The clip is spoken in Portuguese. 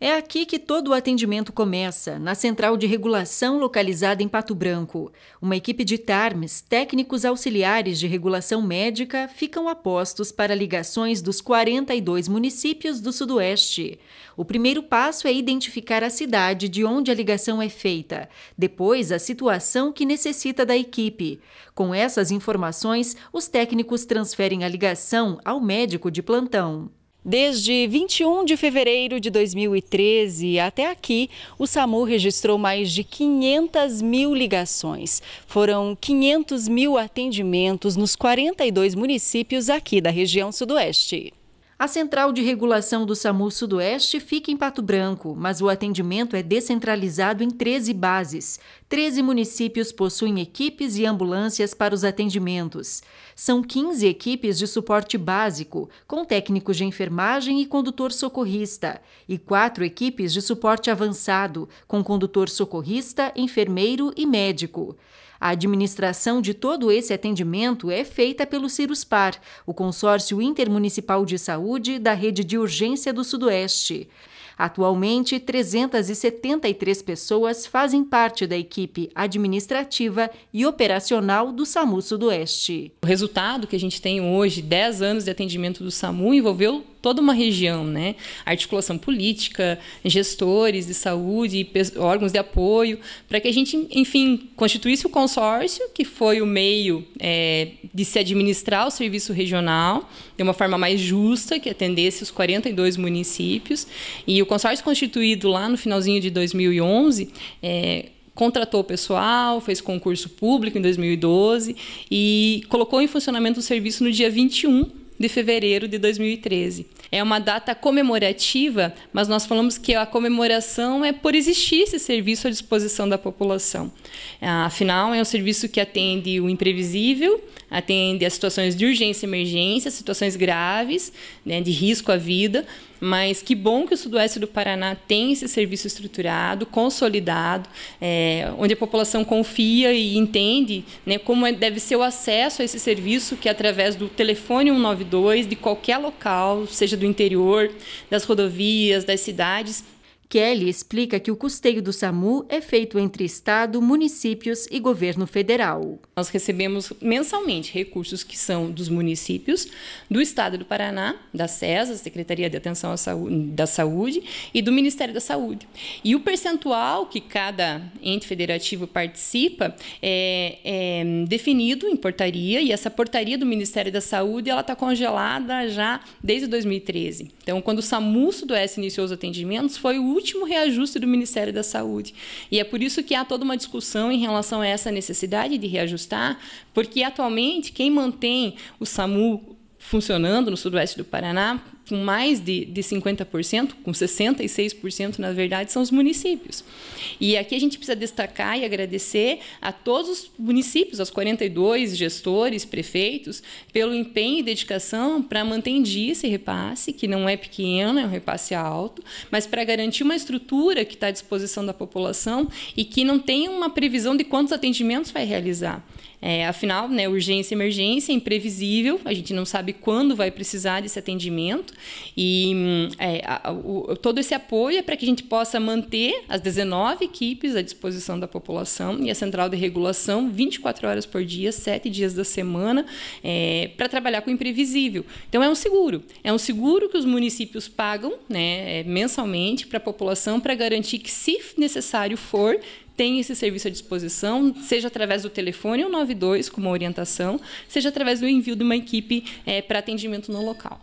É aqui que todo o atendimento começa, na central de regulação localizada em Pato Branco. Uma equipe de TARMs, técnicos auxiliares de regulação médica, ficam a postos para ligações dos 42 municípios do Sudoeste. O primeiro passo é identificar a cidade de onde a ligação é feita, depois a situação que necessita da equipe. Com essas informações, os técnicos transferem a ligação ao médico de plantão. Desde 21 de fevereiro de 2013 até aqui, o SAMU registrou mais de 500 mil ligações. Foram 500 mil atendimentos nos 42 municípios aqui da região Sudoeste. A central de regulação do SAMU Sudoeste fica em Pato Branco, mas o atendimento é descentralizado em 13 bases. 13 municípios possuem equipes e ambulâncias para os atendimentos. São 15 equipes de suporte básico, com técnicos de enfermagem e condutor socorrista, e quatro equipes de suporte avançado, com condutor socorrista, enfermeiro e médico. A administração de todo esse atendimento é feita pelo Ciruspar, o consórcio intermunicipal de saúde da rede de urgência do Sudoeste. Atualmente, 373 pessoas fazem parte da equipe administrativa e operacional do SAMU Sudoeste. O resultado que a gente tem hoje, 10 anos de atendimento do SAMU, envolveu toda uma região, né? Articulação política, gestores de saúde, órgãos de apoio, para que a gente, enfim, constituísse o consórcio, que foi o meio é, de se administrar o serviço regional de uma forma mais justa, que atendesse os 42 municípios. E o consórcio constituído lá no finalzinho de 2011 é, contratou pessoal, fez concurso público em 2012 e colocou em funcionamento o serviço no dia 21 de fevereiro de 2013. É uma data comemorativa, mas nós falamos que a comemoração é por existir esse serviço à disposição da população. Afinal, é um serviço que atende o imprevisível, atende a situações de urgência e emergência, situações graves, né, de risco à vida, mas que bom que o sudoeste do Paraná tem esse serviço estruturado, consolidado, é, onde a população confia e entende né, como é, deve ser o acesso a esse serviço, que é através do telefone 192, de qualquer local, seja do interior, das rodovias, das cidades, Kelly explica que o custeio do SAMU é feito entre Estado, municípios e governo federal. Nós recebemos mensalmente recursos que são dos municípios, do Estado do Paraná, da CESA, Secretaria de Atenção Saúde, da Saúde, e do Ministério da Saúde. E o percentual que cada ente federativo participa é, é definido em portaria, e essa portaria do Ministério da Saúde ela está congelada já desde 2013. Então, quando o SAMU Sudoeste iniciou os atendimentos, foi o último reajuste do Ministério da Saúde. E é por isso que há toda uma discussão em relação a essa necessidade de reajustar, porque atualmente quem mantém o SAMU funcionando no sudoeste do Paraná com mais de, de 50%, com 66% na verdade, são os municípios. E aqui a gente precisa destacar e agradecer a todos os municípios, aos 42 gestores, prefeitos, pelo empenho e dedicação para manter em dia esse repasse, que não é pequeno, é um repasse alto, mas para garantir uma estrutura que está à disposição da população e que não tem uma previsão de quantos atendimentos vai realizar. É, afinal, né, urgência e emergência é imprevisível, a gente não sabe quando vai precisar desse atendimento, e hum, é, a, o, todo esse apoio é para que a gente possa manter as 19 equipes à disposição da população e a central de regulação 24 horas por dia, 7 dias da semana, é, para trabalhar com o imprevisível. Então, é um seguro. É um seguro que os municípios pagam né, é, mensalmente para a população para garantir que, se necessário for, tem esse serviço à disposição, seja através do telefone 192 como orientação, seja através do envio de uma equipe é, para atendimento no local.